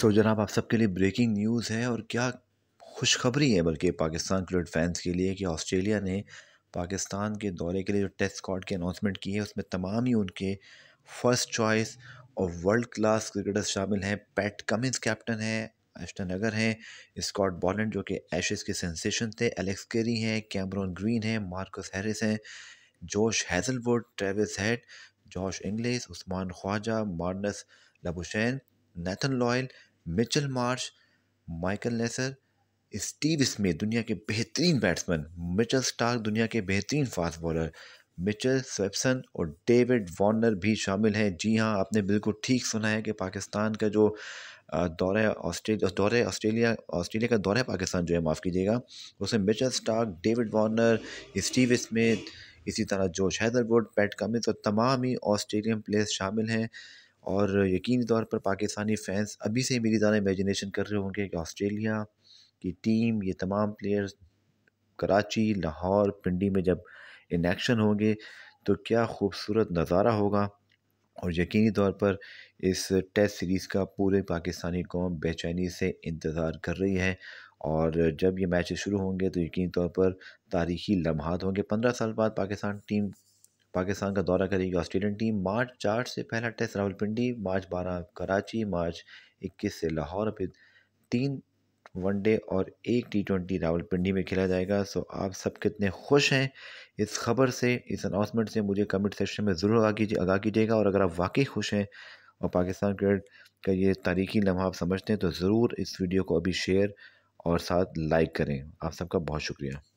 सो so, जनाब आप सबके लिए ब्रेकिंग न्यूज़ है और क्या खुशखबरी है बल्कि पाकिस्तान क्रिकेट फैंस के लिए कि ऑस्ट्रेलिया ने पाकिस्तान के दौरे के लिए जो टेस्ट स्कॉट की अनाउंसमेंट की है उसमें तमाम ही उनके फर्स्ट चॉइस और वर्ल्ड क्लास क्रिकेटर्स शामिल हैं पैट कमिंस कैप्टन हैं एस्टन अगर हैं स्कॉट बॉलेंट जो कि एशेज़ के सेंसेशन थे एलेक्स केरी हैं कैमरॉन ग्रीन हैं मार्कस हैरिस हैं Josh Hazlewood Travis Head Josh Inglis Usman Khawaja Marnus Labuschagne Nathan Lyon Mitchell Marsh Michael Neser Steve Smith दुनिया के बेहतरीन बैट्समैन मिचल स्टार्क दुनिया के बेहतरीन फास्ट बॉलर मिचल स्वेप्सन और डेविड वार्नर भी शामिल हैं जी हाँ आपने बिल्कुल ठीक सुना है कि पाकिस्तान का जो दौरा ऑस्ट्रेलिया दौरे ऑस्ट्रेलिया ऑस्ट्रेलिया का दौरा पाकिस्तान जो है माफ़ कीजिएगा उसमें Mitchell Starc David Warner Steve Smith इसी तरह जोश हैदरवुड पैट कमिंस और तमाम ही ऑस्ट्रेलियन प्लेयर्स शामिल हैं और यकीनी तौर पर पाकिस्तानी फैंस अभी से मेरी ज़्यादा इमेजिनेशन कर रहे होंगे कि ऑस्ट्रेलिया की टीम ये तमाम प्लेयर्स कराची लाहौर पिंडी में जब इन एक्शन होंगे तो क्या खूबसूरत नज़ारा होगा और यकीनी तौर पर इस टेस्ट सीरीज़ का पूरे पाकिस्तानी कौम बेचैनी से इंतज़ार कर रही है और जब ये मैचेस शुरू होंगे तो यकीनी तौर पर तारीखी लम्हात होंगे पंद्रह साल बाद पाकिस्तान टीम पाकिस्तान का दौरा करेगी ऑस्ट्रेलियन टीम मार्च चार से पहला टेस्ट रावलपिंडी मार्च बारह कराची मार्च इक्कीस से लाहौर फिर तीन वनडे और एक टी ट्वेंटी रावलपिंडी में खेला जाएगा सो आप सब कितने खुश हैं इस खबर से इस अनाउंसमेंट से मुझे कमेंट सेक्शन में ज़रूर आगा कीजिए आगा कीजिएगा और अगर आप वाकई खुश हैं और पाकिस्तान क्रिकेट का ये तारीखी लम्हा आप समझते हैं तो ज़रूर इस वीडियो को अभी शेयर और साथ लाइक करें आप सबका बहुत शुक्रिया